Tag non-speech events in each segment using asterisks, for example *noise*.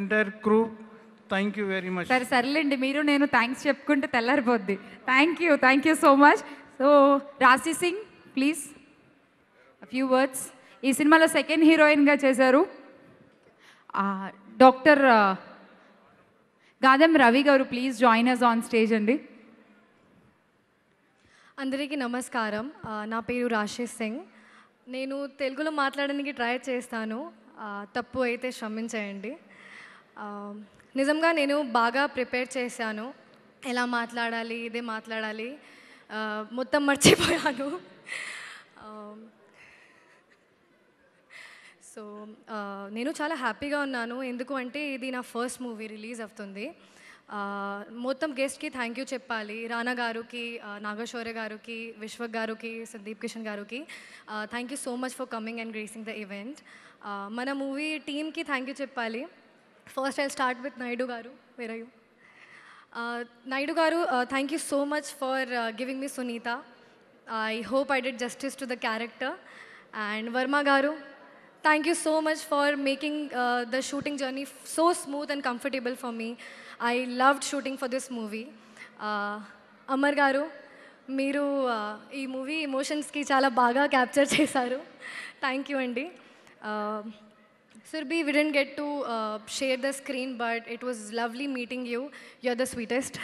Entire crew thank you very much సరే సర్లేండి మీరు నేను థ్యాంక్స్ చెప్పుకుంటే తెల్లారిపోద్ది thank you thank you so much so Rashi Singh please few words ఈ సినిమాలో సెకండ్ హీరోయిన్గా చేశారు doctor Gadam Ravi garu please join us on stage అండి అందరికీ నమస్కారం నా పేరు రాశి సింగ్ నేను తెలుగులో మాట్లాడడానికి ట్రై చేస్తాను తప్పు అయితే క్షమించేయండి నిజంగా నేను బాగా ప్రిపేర్ చేశాను ఎలా మాట్లాడాలి ఇదే మాట్లాడాలి మొత్తం మర్చిపోయాను సో నేను చాలా హ్యాపీగా ఉన్నాను ఎందుకు అంటే ఇది నా ఫస్ట్ మూవీ రిలీజ్ అవుతుంది మొత్తం గెస్ట్కి థ్యాంక్ యూ చెప్పాలి రానా గారుకి నాగశౌర్య గారుకి విశ్వక్ గారుకి సందీప్ కిషన్ గారికి thank you so much for coming and gracing the event మన మూవీ టీమ్కి థ్యాంక్ యూ చెప్పాలి first I start with Naidu garu where Naidu garu thank you so much for giving me Sunitha I hope I did justice to the character and Varma garu thank you so much for making the shooting journey so smooth and comfortable for me I loved shooting for this movie Amar గారు మీరు uh, ఈ movie ఎమోషన్స్కి చాలా బాగా capture చేశారు thank you అండి Sir B, we didn't get to uh, share the screen, but it was lovely meeting you. You're the sweetest.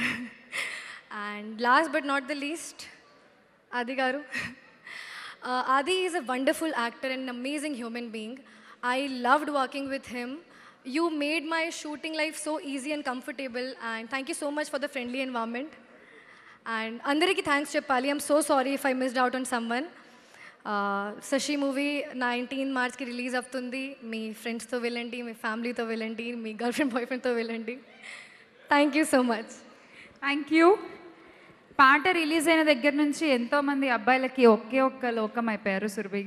*laughs* and last but not the least, Adi Garu. *laughs* Uh, Adi is a wonderful actor and an amazing human being. I loved working with him. You made my shooting life so easy and comfortable, and thank you so much for the friendly environment. And Andriki, thanks, Chepali. I'm so sorry if I missed out on someone. Shashi movie nineteen మార్చ్కి release అవుతుంది మీ ఫ్రెండ్స్తో వెళ్ళండి మీ ఫ్యామిలీతో వెళ్ళండి మీ girl friend boy ఫ్రెండ్తో వెళ్ళండి thank you so much thank you పాట రిలీజ్ అయిన దగ్గర నుంచి ఎంతోమంది అబ్బాయిలకి ఒకే ఒక్క లోకం అయిపోయారు సురభి